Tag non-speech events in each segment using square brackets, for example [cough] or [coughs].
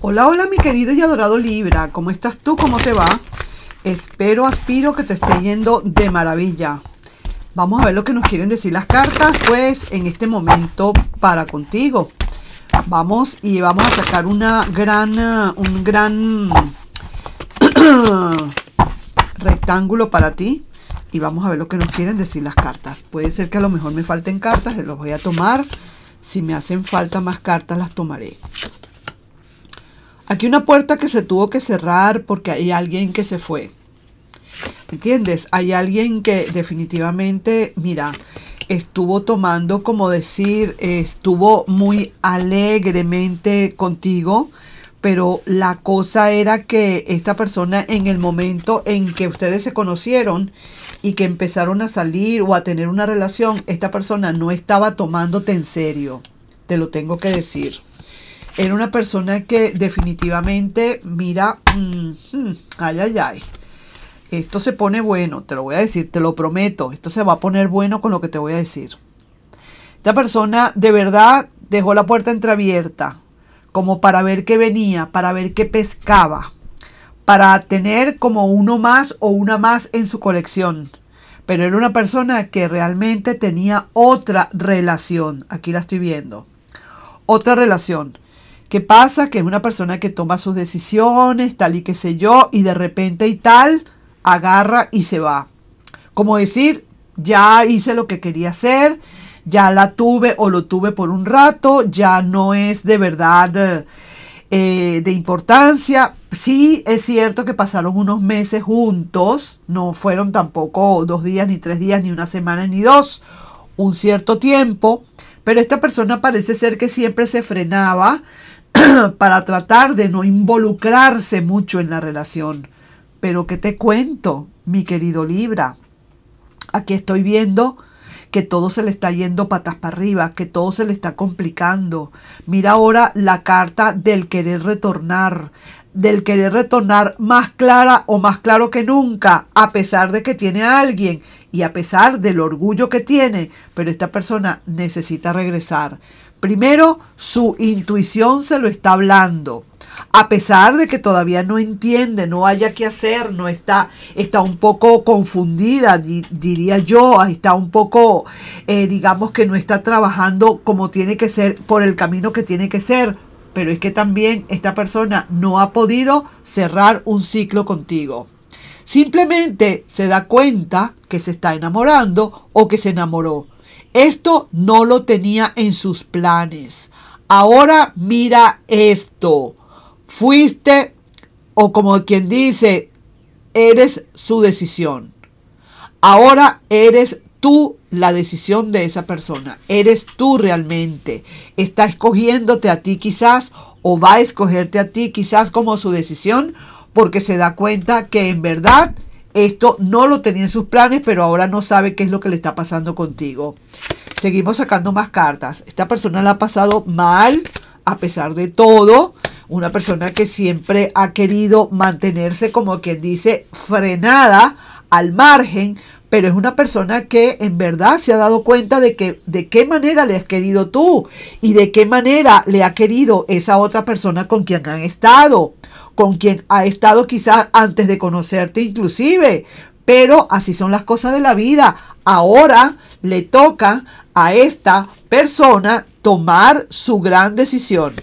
Hola, hola mi querido y adorado Libra, ¿cómo estás tú? ¿Cómo te va? Espero, aspiro que te esté yendo de maravilla. Vamos a ver lo que nos quieren decir las cartas, pues, en este momento para contigo. Vamos y vamos a sacar una gran, uh, un gran [coughs] rectángulo para ti. Y vamos a ver lo que nos quieren decir las cartas. Puede ser que a lo mejor me falten cartas, las voy a tomar. Si me hacen falta más cartas, las tomaré. Aquí una puerta que se tuvo que cerrar porque hay alguien que se fue. ¿Entiendes? Hay alguien que definitivamente, mira, estuvo tomando, como decir, estuvo muy alegremente contigo, pero la cosa era que esta persona en el momento en que ustedes se conocieron y que empezaron a salir o a tener una relación, esta persona no estaba tomándote en serio, te lo tengo que decir. Era una persona que definitivamente, mira, mm, mm, ay, ay, ay. Esto se pone bueno, te lo voy a decir, te lo prometo. Esto se va a poner bueno con lo que te voy a decir. Esta persona de verdad dejó la puerta entreabierta, como para ver qué venía, para ver qué pescaba, para tener como uno más o una más en su colección. Pero era una persona que realmente tenía otra relación. Aquí la estoy viendo. Otra relación. ¿Qué pasa? Que es una persona que toma sus decisiones, tal y qué sé yo, y de repente y tal, agarra y se va. Como decir, ya hice lo que quería hacer, ya la tuve o lo tuve por un rato, ya no es de verdad eh, de importancia. Sí, es cierto que pasaron unos meses juntos, no fueron tampoco dos días, ni tres días, ni una semana, ni dos, un cierto tiempo, pero esta persona parece ser que siempre se frenaba [clears throat] para tratar de no involucrarse mucho en la relación. Pero que te cuento, mi querido Libra, aquí estoy viendo que todo se le está yendo patas para arriba, que todo se le está complicando. Mira ahora la carta del querer retornar, del querer retornar más clara o más claro que nunca, a pesar de que tiene a alguien y a pesar del orgullo que tiene, pero esta persona necesita regresar. Primero, su intuición se lo está hablando. A pesar de que todavía no entiende, no haya qué hacer, no está, está un poco confundida, diría yo, está un poco, eh, digamos que no está trabajando como tiene que ser, por el camino que tiene que ser. Pero es que también esta persona no ha podido cerrar un ciclo contigo. Simplemente se da cuenta que se está enamorando o que se enamoró esto no lo tenía en sus planes. Ahora mira esto. Fuiste, o como quien dice, eres su decisión. Ahora eres tú la decisión de esa persona. Eres tú realmente. Está escogiéndote a ti quizás o va a escogerte a ti quizás como su decisión porque se da cuenta que en verdad esto no lo tenía en sus planes, pero ahora no sabe qué es lo que le está pasando contigo. Seguimos sacando más cartas. Esta persona la ha pasado mal, a pesar de todo. Una persona que siempre ha querido mantenerse, como quien dice, frenada al margen pero es una persona que en verdad se ha dado cuenta de que de qué manera le has querido tú y de qué manera le ha querido esa otra persona con quien han estado, con quien ha estado quizás antes de conocerte inclusive. Pero así son las cosas de la vida. Ahora le toca a esta persona tomar su gran decisión.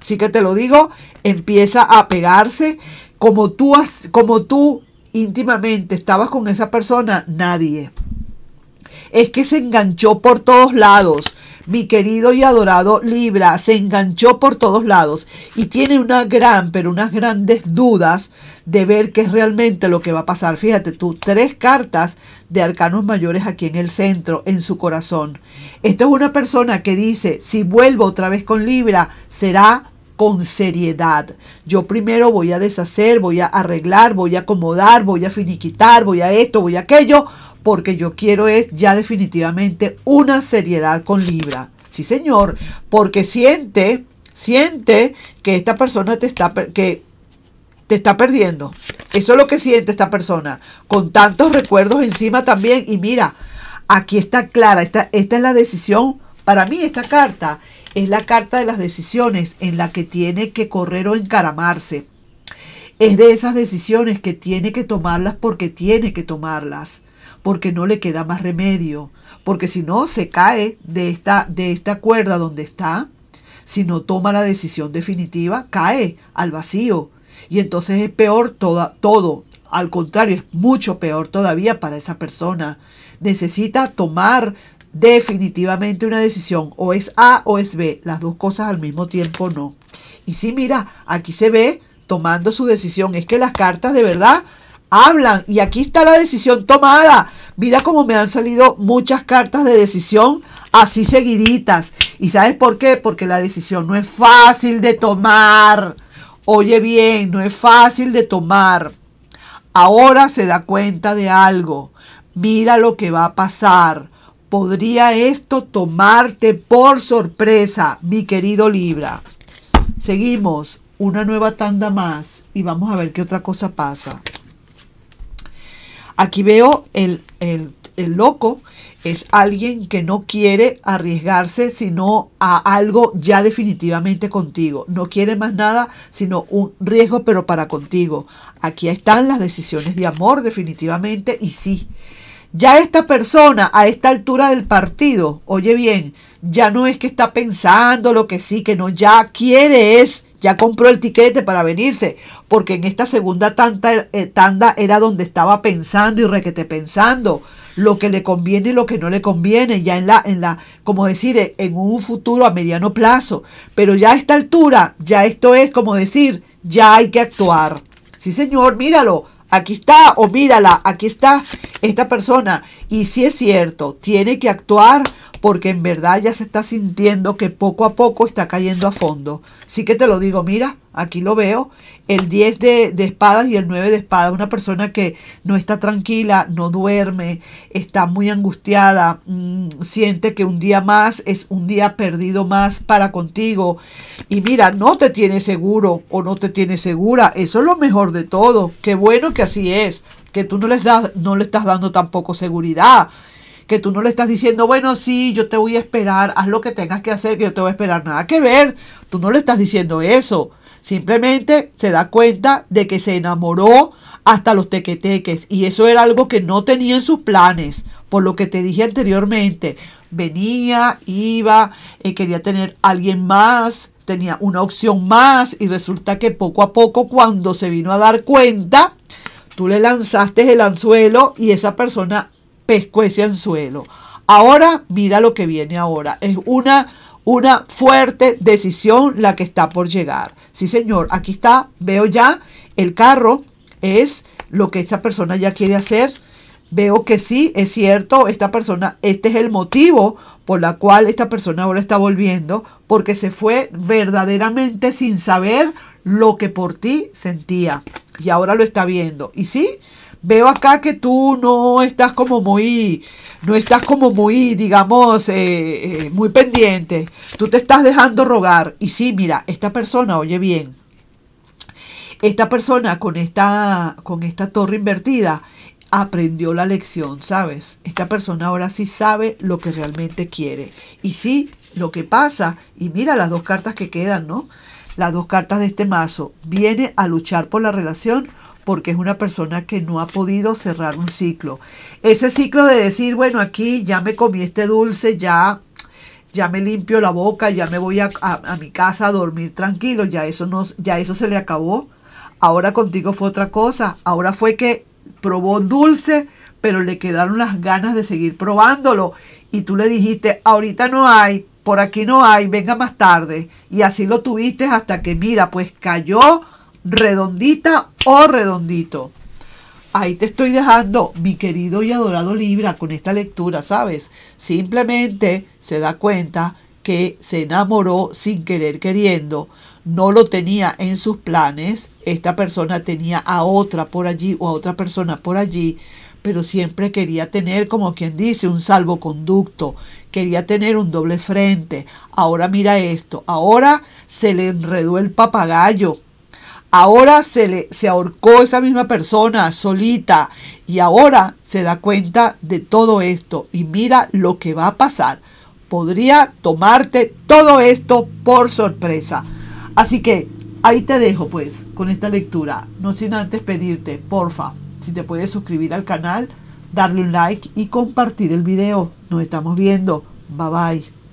Así que te lo digo, empieza a pegarse como tú, como tú íntimamente estabas con esa persona, nadie. Es que se enganchó por todos lados. Mi querido y adorado Libra se enganchó por todos lados y tiene una gran, pero unas grandes dudas de ver qué es realmente lo que va a pasar. Fíjate tú, tres cartas de arcanos mayores aquí en el centro, en su corazón. Esto es una persona que dice, si vuelvo otra vez con Libra, será con seriedad. Yo primero voy a deshacer, voy a arreglar, voy a acomodar, voy a finiquitar, voy a esto, voy a aquello, porque yo quiero es ya definitivamente una seriedad con Libra. Sí, señor, porque siente, siente que esta persona te está, que te está perdiendo. Eso es lo que siente esta persona, con tantos recuerdos encima también. Y mira, aquí está clara, esta, esta es la decisión para mí, esta carta es la carta de las decisiones en la que tiene que correr o encaramarse. Es de esas decisiones que tiene que tomarlas porque tiene que tomarlas, porque no le queda más remedio, porque si no se cae de esta, de esta cuerda donde está, si no toma la decisión definitiva, cae al vacío. Y entonces es peor toda, todo, al contrario, es mucho peor todavía para esa persona. Necesita tomar definitivamente una decisión o es A o es B, las dos cosas al mismo tiempo no. Y sí, mira, aquí se ve tomando su decisión, es que las cartas de verdad hablan y aquí está la decisión tomada. Mira cómo me han salido muchas cartas de decisión así seguiditas. ¿Y sabes por qué? Porque la decisión no es fácil de tomar. Oye bien, no es fácil de tomar. Ahora se da cuenta de algo. Mira lo que va a pasar podría esto tomarte por sorpresa, mi querido Libra. Seguimos una nueva tanda más y vamos a ver qué otra cosa pasa. Aquí veo el, loco, es alguien que no quiere arriesgarse sino a algo ya definitivamente contigo. No quiere más nada sino un riesgo pero para contigo. Aquí están las decisiones de amor definitivamente y sí. Ya esta persona a esta altura del partido, oye bien, ya no es que está pensando lo que sí, que no, ya quiere es, ya compró el tiquete para venirse, porque en esta segunda tanda, eh, era donde estaba pensando y requete pensando lo que le conviene y lo que no le conviene, ya en la, en la, como decir, eh, en un futuro a mediano plazo. Pero ya a esta altura, ya esto es como decir, ya hay que actuar. Sí, señor, míralo aquí está, o mírala, aquí está esta persona. Y si es cierto, tiene que actuar porque en verdad ya se está sintiendo que poco a poco está cayendo a fondo. Sí que te lo digo, mira, aquí lo veo, el 10 de, espadas y el 9 de espadas, una persona que no está tranquila, no duerme, está muy angustiada, mm, siente que un día más es un día perdido más para contigo y mira, no te tiene seguro o no te tiene segura, eso es lo mejor de todo, qué bueno que así es, que tú no, les das, no le estás dando tampoco seguridad que tú no le estás diciendo, bueno, sí, yo te voy a esperar, haz lo que tengas que hacer, que yo te voy a esperar, nada que ver, tú no le estás diciendo eso, simplemente se da cuenta de que se enamoró hasta los tequeteques y eso era algo que no tenía en sus planes, por lo que te dije anteriormente, venía, iba, eh, quería tener a alguien más, tenía una opción más y resulta que poco a poco cuando se vino a dar cuenta, tú le lanzaste el anzuelo y esa persona pescó ese anzuelo. Ahora mira lo que viene ahora. Es una, una fuerte decisión la que está por llegar. Sí, señor, aquí está, veo ya, el carro es lo que esa persona ya quiere hacer. Veo que sí, es cierto, esta persona, este es el motivo por la cual esta persona ahora está volviendo, porque se fue verdaderamente sin saber lo que por ti sentía. Y ahora lo está viendo. Y sí, veo acá que tú no estás como muy, no estás como muy, digamos, eh, eh, muy pendiente. Tú te estás dejando rogar. Y sí, mira, esta persona, oye bien, esta persona con esta, con esta torre invertida aprendió la lección, ¿sabes? Esta persona ahora sí sabe lo que realmente quiere. Y sí, lo que pasa, y mira las dos cartas que quedan, ¿no? Las dos cartas de este mazo, viene a luchar por la relación porque es una persona que no ha podido cerrar un ciclo. Ese ciclo de decir, bueno, aquí ya me comí este dulce, ya ya me limpio la boca, ya me voy a, mi casa a dormir tranquilo, ya eso, no, ya eso se le acabó. Ahora contigo fue otra cosa, ahora fue que probó dulce, pero le quedaron las ganas de seguir probándolo. Y tú le dijiste, ahorita no hay, por aquí no hay, venga más tarde. Y así lo tuviste hasta que, mira, pues cayó redondita ¡Oh, redondito. Ahí te estoy dejando, mi querido y adorado Libra, con esta lectura, ¿sabes? Simplemente se da cuenta que se enamoró sin querer queriendo, no lo tenía en sus planes, esta persona tenía a otra por allí o a otra persona por allí, pero siempre quería tener, como quien dice, un salvoconducto, quería tener un doble frente. Ahora mira esto, ahora se le enredó el papagayo, Ahora se, le, se ahorcó esa misma persona solita y ahora se da cuenta de todo esto y mira lo que va a pasar. Podría tomarte todo esto por sorpresa. Así que ahí te dejo pues con esta lectura. No sin antes pedirte, porfa, si te puedes suscribir al canal, darle un like y compartir el video. Nos estamos viendo. Bye bye.